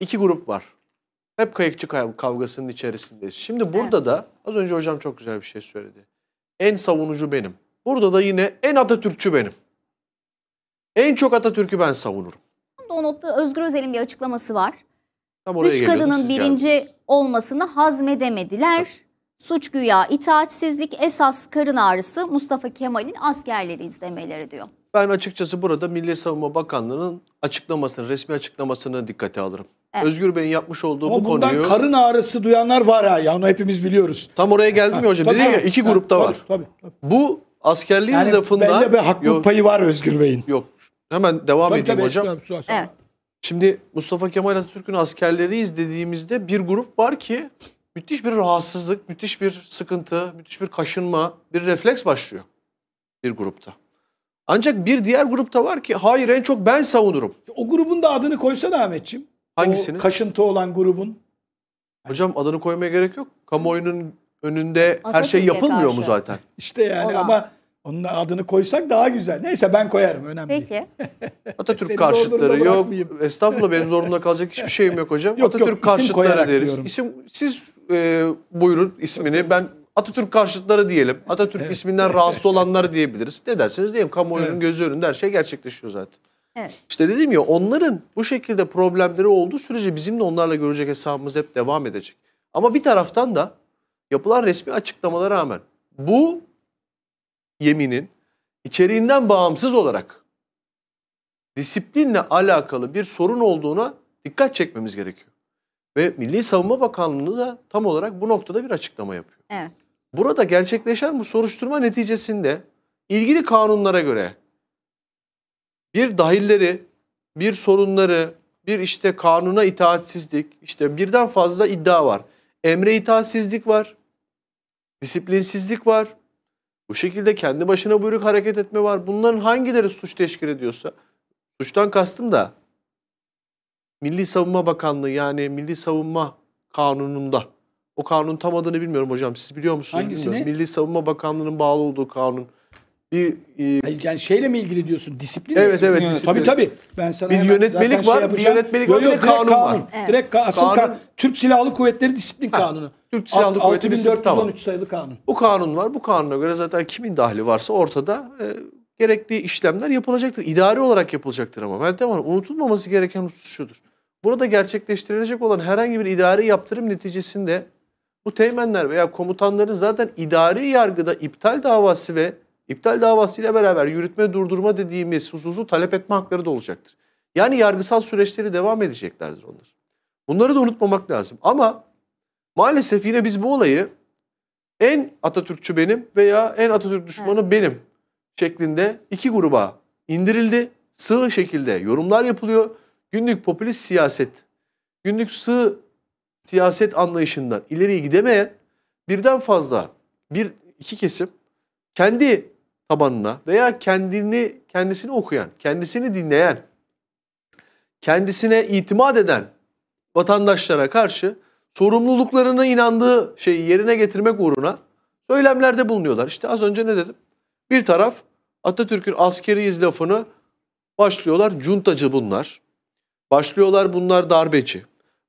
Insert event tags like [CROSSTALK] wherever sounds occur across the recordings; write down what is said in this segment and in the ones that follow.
iki grup var. Hep kayıkçı kavgasının içerisindeyiz. Şimdi burada evet. da az önce hocam çok güzel bir şey söyledi. En savunucu benim. Burada da yine en Atatürkçü benim. En çok Atatürk'ü ben savunurum. O nokta Özgür Özel'in bir açıklaması var. Tam Üç kadının birinci geldiniz. olmasını hazmedemediler. Tabii. Suç güya itaatsizlik esas karın ağrısı Mustafa Kemal'in askerleri izlemeleri diyor. Ben açıkçası burada Milli Savunma Bakanlığı'nın açıklamasını, resmi açıklamasını dikkate alırım. Evet. Özgür Bey'in yapmış olduğu Ama bu bundan karın ağrısı duyanlar var ha. Ya onu hepimiz biliyoruz. Tam oraya geldim ya hocam. Tabii, Dedim ya iki grupta var. Tabii, tabii. Bu askerliğin yani zaafında... Bende bir haklı yok, payı var Özgür Bey'in. Yok. Hemen devam tabii, edeyim tabii, hocam. Tabii, evet. Şimdi Mustafa Kemal Atatürk'ün askerleriyiz dediğimizde bir grup var ki müthiş bir rahatsızlık, müthiş bir sıkıntı, müthiş bir kaşınma, bir refleks başlıyor bir grupta. Ancak bir diğer grupta var ki hayır en çok ben savunurum. O grubun da adını koysa Ahmetciğim. Hangisini? O kaşıntı olan grubun. Hocam adını koymaya gerek yok. Kamuoyunun önünde Atatürk'e her şey yapılmıyor karşı. mu zaten? İşte yani Olan. ama onun adını koysak daha güzel. Neyse ben koyarım önemli Peki. [LAUGHS] Atatürk Seni karşıtları yok. Estağfurullah benim zorunda kalacak hiçbir şeyim yok hocam. Yok, Atatürk yok, karşıtları deriz. Diyorum. İsim siz e, buyurun ismini ben Atatürk karşıtları diyelim. Atatürk evet. isminden rahatsız olanları diyebiliriz. Ne derseniz diyeyim? kamuoyunun evet. gözü önünde her şey gerçekleşiyor zaten. Evet. İşte dedim ya onların bu şekilde problemleri olduğu sürece bizim de onlarla görecek hesabımız hep devam edecek. Ama bir taraftan da yapılan resmi açıklamalara rağmen bu yeminin içeriğinden bağımsız olarak disiplinle alakalı bir sorun olduğuna dikkat çekmemiz gerekiyor. Ve Milli Savunma Bakanlığı da tam olarak bu noktada bir açıklama yapıyor. Evet. Burada gerçekleşen bu soruşturma neticesinde ilgili kanunlara göre bir dahilleri, bir sorunları, bir işte kanuna itaatsizlik, işte birden fazla iddia var. Emre itaatsizlik var, disiplinsizlik var, bu şekilde kendi başına buyruk hareket etme var. Bunların hangileri suç teşkil ediyorsa, suçtan kastım da Milli Savunma Bakanlığı yani Milli Savunma Kanunu'nda o kanunun tam adını bilmiyorum hocam. Siz biliyor musunuz? Hangisini? Bilmiyorum. Milli Savunma Bakanlığı'nın bağlı olduğu kanun. E, yani şeyle mi ilgili diyorsun? Disiplin Evet evet. Yani, disiplin. Tabii tabii. Ben sana bir şey yönetmelik var, yapacağım. bir yönetmelik yok, bir kanun, kanun var. Evet. Direkt ka asıl kanun, ka Türk Silahlı Kuvvetleri Disiplin ha, Kanunu. Türk Silahlı Kuvvetleri Disiplin Kanunu. sayılı kanun. Bu kanun var. Bu kanuna göre zaten kimin dahli varsa ortada e, gerekli işlemler yapılacaktır. idari olarak yapılacaktır ama. Meltem Hanım unutulmaması gereken husus şudur. Burada gerçekleştirilecek olan herhangi bir idari yaptırım neticesinde bu teğmenler veya komutanların zaten idari yargıda iptal davası ve iptal davasıyla beraber yürütme durdurma dediğimiz hususu talep etme hakları da olacaktır. Yani yargısal süreçleri devam edeceklerdir onlar. Bunları da unutmamak lazım. Ama maalesef yine biz bu olayı en Atatürkçü benim veya en Atatürk düşmanı evet. benim şeklinde iki gruba indirildi. Sığ şekilde yorumlar yapılıyor. Günlük popülist siyaset, günlük sığ siyaset anlayışından ileriye gidemeyen birden fazla bir iki kesim kendi tabanına veya kendini kendisini okuyan, kendisini dinleyen, kendisine itimat eden vatandaşlara karşı sorumluluklarını inandığı şeyi yerine getirmek uğruna söylemlerde bulunuyorlar. İşte az önce ne dedim? Bir taraf Atatürk'ün askeri lafını başlıyorlar cuntacı bunlar. Başlıyorlar bunlar darbeci.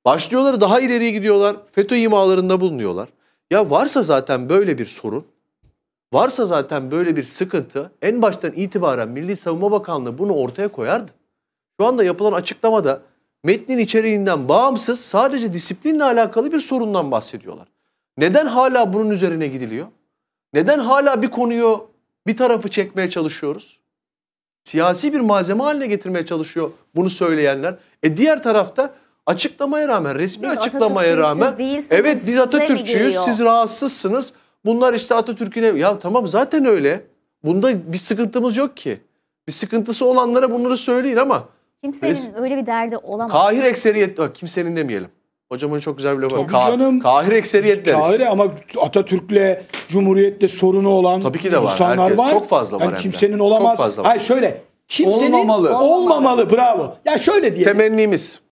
Başlıyorlar daha ileriye gidiyorlar FETÖ imalarında bulunuyorlar. Ya varsa zaten böyle bir sorun Varsa zaten böyle bir sıkıntı en baştan itibaren Milli Savunma Bakanlığı bunu ortaya koyardı. Şu anda yapılan açıklamada metnin içeriğinden bağımsız sadece disiplinle alakalı bir sorundan bahsediyorlar. Neden hala bunun üzerine gidiliyor? Neden hala bir konuyu bir tarafı çekmeye çalışıyoruz? Siyasi bir malzeme haline getirmeye çalışıyor bunu söyleyenler. E diğer tarafta açıklamaya rağmen, resmi biz açıklamaya rağmen evet biz Atatürkçüyüz, siz rahatsızsınız. Bunlar işte Atatürk'ün Ya tamam zaten öyle. Bunda bir sıkıntımız yok ki. Bir sıkıntısı olanlara bunları söyleyin ama. Kimsenin res... öyle bir derdi olamaz. Kahir ekseriyet. Bak kimsenin demeyelim. Hocam onu çok güzel bir laf Ka Kahir ekseriyet deriz. Kahir ama Atatürk'le, Cumhuriyet'te sorunu olan Tabii ki de var. insanlar Herkes, var. Çok fazla var yani Kimsenin olamaz. Çok fazla var. Hayır şöyle. Kimsenin olmamalı. olmamalı. Olmamalı bravo. Ya şöyle diyelim. Temennimiz.